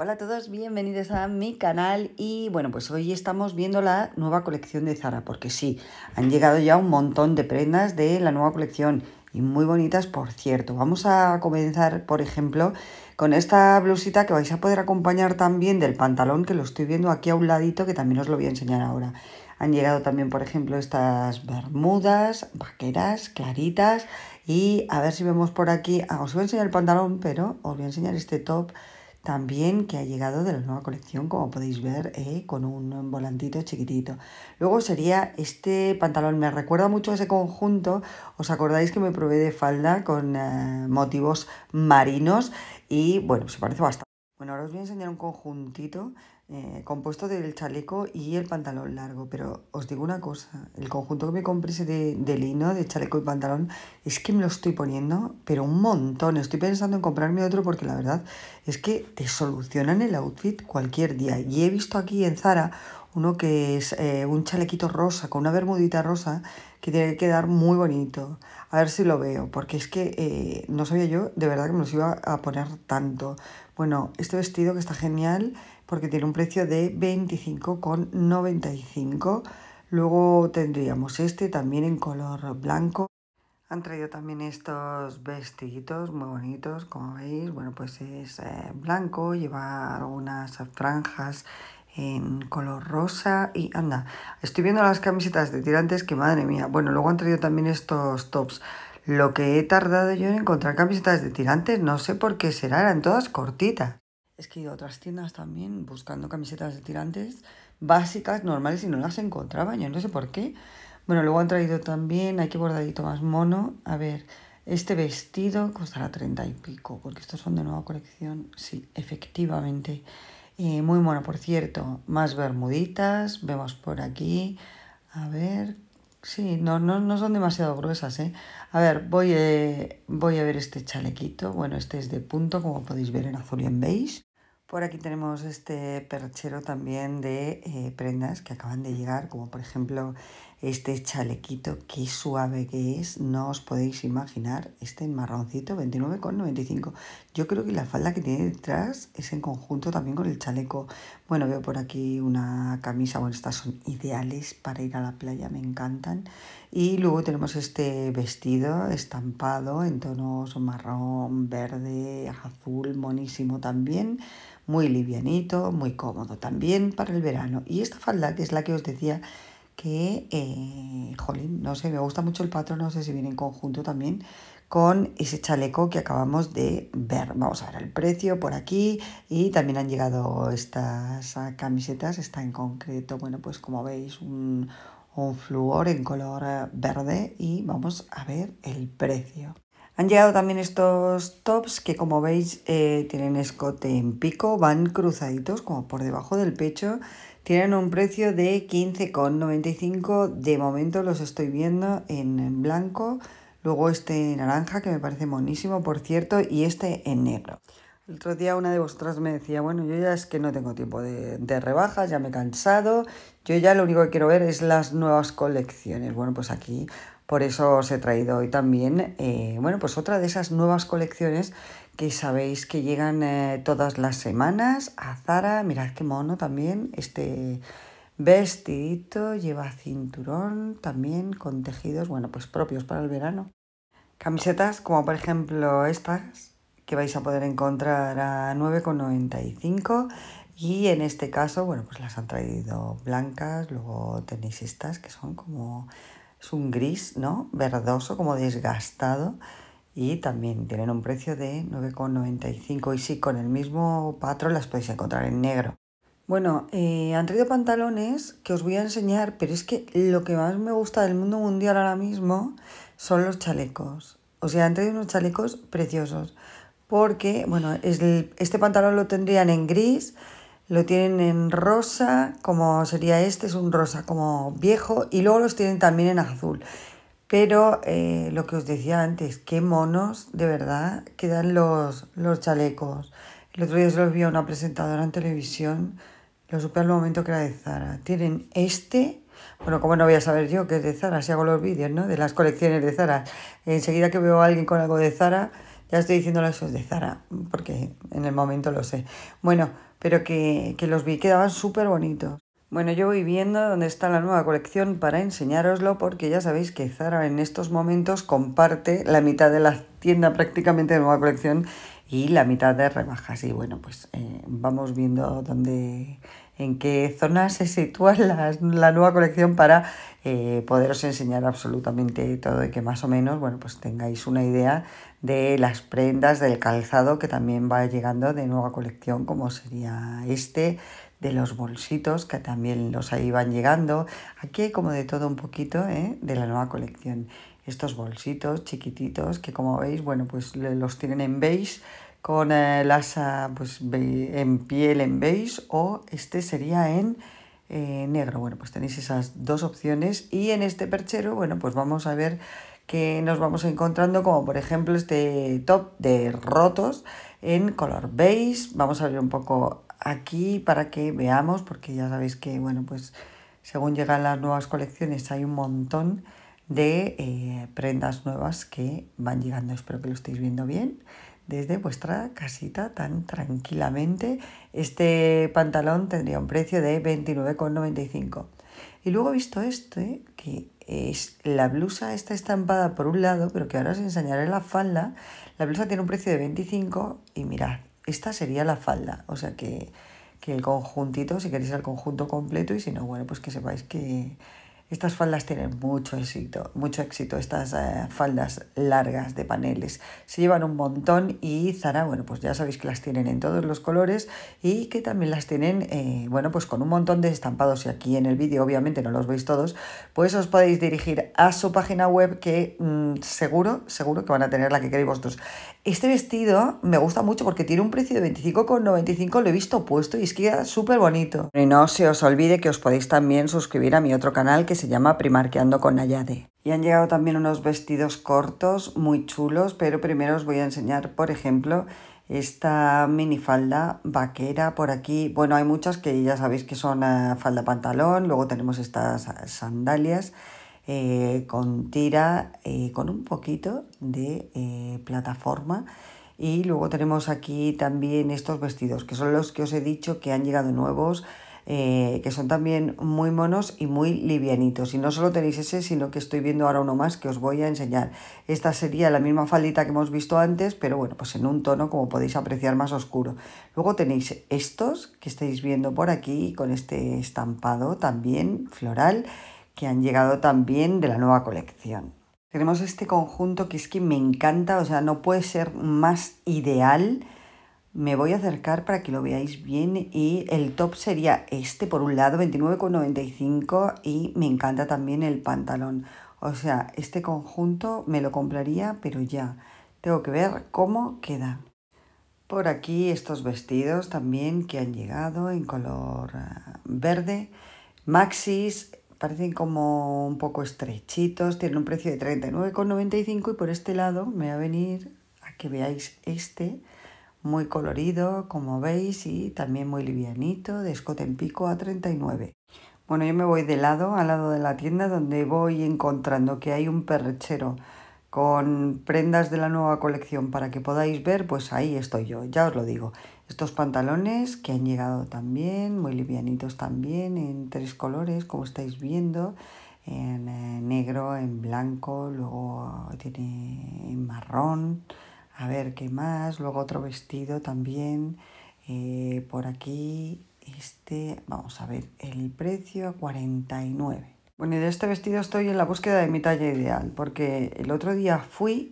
Hola a todos, bienvenidos a mi canal y bueno, pues hoy estamos viendo la nueva colección de Zara, porque sí, han llegado ya un montón de prendas de la nueva colección y muy bonitas, por cierto. Vamos a comenzar, por ejemplo, con esta blusita que vais a poder acompañar también del pantalón, que lo estoy viendo aquí a un ladito, que también os lo voy a enseñar ahora. Han llegado también, por ejemplo, estas bermudas, vaqueras, claritas y a ver si vemos por aquí, ah, os voy a enseñar el pantalón, pero os voy a enseñar este top también que ha llegado de la nueva colección, como podéis ver, eh, con un volantito chiquitito. Luego sería este pantalón, me recuerda mucho a ese conjunto, os acordáis que me probé de falda con eh, motivos marinos y bueno, se parece bastante. Bueno, ahora os voy a enseñar un conjuntito eh, compuesto del chaleco y el pantalón largo. Pero os digo una cosa, el conjunto que me compré ese de, lino, de chaleco y pantalón, es que me lo estoy poniendo, pero un montón. Estoy pensando en comprarme otro porque la verdad es que te solucionan el outfit cualquier día. Y he visto aquí en Zara uno que es eh, un chalequito rosa con una bermudita rosa que tiene que quedar muy bonito. A ver si lo veo, porque es que eh, no sabía yo de verdad que me los iba a poner tanto. Bueno, este vestido que está genial, porque tiene un precio de 25,95. Luego tendríamos este también en color blanco. Han traído también estos vestiditos muy bonitos, como veis. Bueno, pues es eh, blanco, lleva algunas franjas en color rosa y anda, estoy viendo las camisetas de tirantes que madre mía. Bueno, luego han traído también estos tops. Lo que he tardado yo en encontrar camisetas de tirantes, no sé por qué será, eran todas cortitas es que he ido a otras tiendas también buscando camisetas de tirantes básicas, normales, y no las encontraba. Yo no sé por qué. Bueno, luego han traído también, hay que bordadito más mono. A ver, este vestido costará treinta y pico, porque estos son de nueva colección. Sí, efectivamente. Eh, muy mono, por cierto. Más bermuditas, vemos por aquí. A ver, sí, no, no, son demasiado gruesas, ¿eh? A ver, voy, eh, voy a ver este chalequito. Bueno, este es de punto, como podéis ver en azul y en beige. Por aquí tenemos este perchero también de eh, prendas que acaban de llegar, como por ejemplo este chalequito, qué suave que es, no os podéis imaginar, este marroncito 29,95. Yo creo que la falda que tiene detrás es en conjunto también con el chaleco. Bueno, veo por aquí una camisa, bueno, estas son ideales para ir a la playa, me encantan. Y luego tenemos este vestido estampado en tonos marrón, verde, azul, monísimo también muy livianito, muy cómodo también para el verano. Y esta falda, que es la que os decía que, eh, jolín, no sé, me gusta mucho el patrón, no sé si viene en conjunto también con ese chaleco que acabamos de ver. Vamos a ver el precio por aquí y también han llegado estas ah, camisetas, está en concreto, bueno, pues como veis, un, un flúor en color eh, verde y vamos a ver el precio. Han llegado también estos tops que como veis eh, tienen escote en pico, van cruzaditos como por debajo del pecho tienen un precio de 15,95. De momento los estoy viendo en blanco. Luego este en naranja, que me parece monísimo, por cierto. Y este en negro. El otro día una de vosotras me decía, bueno, yo ya es que no tengo tiempo de, rebajas, ya me he cansado, yo ya lo único que quiero ver es las nuevas colecciones. Bueno, pues aquí por eso os he traído hoy también, eh, bueno, pues otra de esas nuevas colecciones que sabéis que llegan eh, todas las semanas a Zara. Mirad qué mono también este vestidito, lleva cinturón también con tejidos, bueno, pues propios para el verano. Camisetas como por ejemplo estas que vais a poder encontrar a 9,95 y en este caso, bueno, pues las han traído blancas, luego tenéis estas que son como es un gris, ¿no? Verdoso, como desgastado y también tienen un precio de 9,95 y sí, con el mismo patrón las podéis encontrar en negro. Bueno, eh, han traído pantalones que os voy a enseñar, pero es que lo que más me gusta del mundo mundial ahora mismo son los chalecos. O sea, han traído unos chalecos preciosos. Porque, bueno, este pantalón lo tendrían en gris, lo tienen en rosa, como sería este, es un rosa como viejo, y luego los tienen también en azul. Pero eh, lo que os decía antes, qué monos de verdad quedan los, chalecos. El otro día se los vi a una presentadora en televisión, lo supe al momento que era de Zara. Tienen este, bueno, como no voy a saber yo que es de Zara, si hago los vídeos, ¿no? De las colecciones de Zara. Enseguida que veo a alguien con algo de Zara, ya estoy diciendo eso es de Zara, porque en el momento lo sé. Bueno, pero que los vi, quedaban súper bonitos. Bueno, yo voy viendo dónde está la nueva colección para enseñároslo porque ya sabéis que Zara en estos momentos comparte la mitad de la tienda prácticamente de nueva colección y la mitad de rebajas. Y bueno, pues eh, vamos viendo dónde, en qué zona se sitúa la, nueva colección para eh, poderos enseñar absolutamente todo y que más o menos, bueno, pues tengáis una idea de las prendas, del calzado que también va llegando de nueva colección como sería este de los bolsitos, que también los ahí van llegando. Aquí hay como de todo un poquito ¿eh? de la nueva colección. Estos bolsitos chiquititos que como veis, bueno, pues los tienen en beige con eh, lasa ah, pues, en piel en beige o este sería en eh, negro. Bueno, pues tenéis esas dos opciones y en este perchero, bueno, pues vamos a ver que nos vamos encontrando, como por ejemplo este top de rotos en color beige. Vamos a ver un poco aquí para que veamos, porque ya sabéis que, bueno, pues según llegan las nuevas colecciones hay un montón de eh, prendas nuevas que van llegando. Espero que lo estéis viendo bien desde vuestra casita tan tranquilamente. Este pantalón tendría un precio de 29,95. Y luego he visto este que es la blusa está estampada por un lado, pero que ahora os enseñaré la falda. La blusa tiene un precio de 25 y mirad, esta sería la falda, o sea que, el conjuntito, si queréis el conjunto completo y si no, bueno, pues que sepáis que estas faldas tienen mucho éxito, mucho éxito, estas eh, faldas largas de paneles. Se llevan un montón y Zara, bueno, pues ya sabéis que las tienen en todos los colores y que también las tienen, eh, bueno, pues con un montón de estampados. Y aquí en el vídeo obviamente no los veis todos, pues os podéis dirigir a su página web que mm, seguro, seguro que van a tener la que queréis vosotros. Este vestido me gusta mucho porque tiene un precio de 25,95, lo he visto puesto y es que queda súper bonito. Y no se os olvide que os podéis también suscribir a mi otro canal que se llama Primarqueando con Nayade. Y han llegado también unos vestidos cortos, muy chulos, pero primero os voy a enseñar, por ejemplo, esta minifalda vaquera por aquí. Bueno, hay muchas que ya sabéis que son eh, falda pantalón, luego tenemos estas sandalias. Eh, con tira, eh, con un poquito de eh, plataforma. Y luego tenemos aquí también estos vestidos, que son los que os he dicho que han llegado nuevos, que son también muy monos y muy livianitos. Y no solo tenéis ese, sino que estoy viendo ahora uno más que os voy a enseñar. Esta sería la misma faldita que hemos visto antes, pero bueno, pues en un tono, como podéis apreciar, más oscuro. Luego tenéis estos que estáis viendo por aquí, con este estampado también floral que han llegado también de la nueva colección. Tenemos este conjunto que es que me encanta, o sea, no puede ser más ideal. Me voy a acercar para que lo veáis bien y el top sería este por un lado, 29,95 y me encanta también el pantalón. O sea, este conjunto me lo compraría, pero ya. Tengo que ver cómo queda. Por aquí estos vestidos también que han llegado en color eh, verde. Maxis, parecen como un poco estrechitos, tienen un precio de 39,95 y por este lado me va a venir a que veáis este, muy colorido, como veis, y también muy livianito, de escote en pico a 39. Bueno, yo me voy de lado, al lado de la tienda, donde voy encontrando que hay un perchero con prendas de la nueva colección para que podáis ver, pues ahí estoy yo, ya os lo digo. Estos pantalones que han llegado también, muy livianitos también, en tres colores, como estáis viendo, en eh, negro, en blanco, luego tiene en marrón, a ver qué más, luego otro vestido también, eh, por aquí, este, vamos a ver, el precio 49 bueno, y de este vestido estoy en la búsqueda de mi talla ideal, porque el otro día fui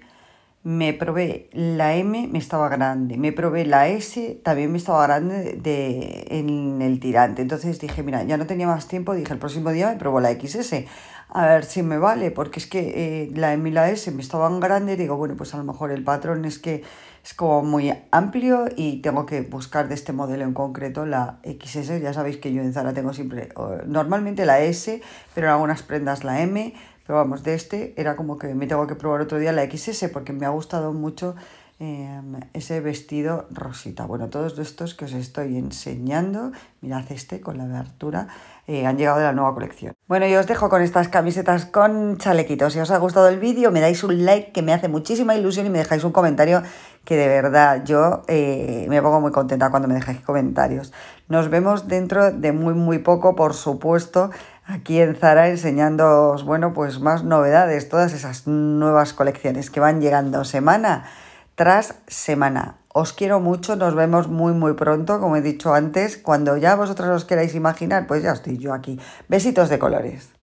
me probé la M, me estaba grande, me probé la S, también me estaba grande de, en el tirante. Entonces dije, mira, ya no tenía más tiempo, dije, el próximo día me probó la XS, a ver si me vale, porque es que eh, la M y la S me estaban grande, digo, bueno, pues a lo mejor el patrón es que es como muy amplio y tengo que buscar de este modelo en concreto la XS, ya sabéis que yo en Zara tengo siempre, normalmente la S, pero en algunas prendas la M, pero vamos, de este era como que me tengo que probar otro día la XS porque me ha gustado mucho em, ese vestido rosita. Bueno, todos estos que os estoy enseñando, mirad este con la abertura, eh, han llegado de la nueva colección. Bueno, yo os dejo con estas camisetas con chalequitos. Si os ha gustado el vídeo, me dais un like que me hace muchísima ilusión y me dejáis un comentario que de verdad yo eh, me pongo muy contenta cuando me dejáis comentarios. Nos vemos dentro de muy, muy poco, por supuesto aquí en Zara enseñándoos, bueno, pues más novedades, todas esas nuevas colecciones que van llegando semana tras semana. Os quiero mucho, nos vemos muy muy pronto, como he dicho antes, cuando ya vosotros os queráis imaginar, pues ya estoy yo aquí. Besitos de colores.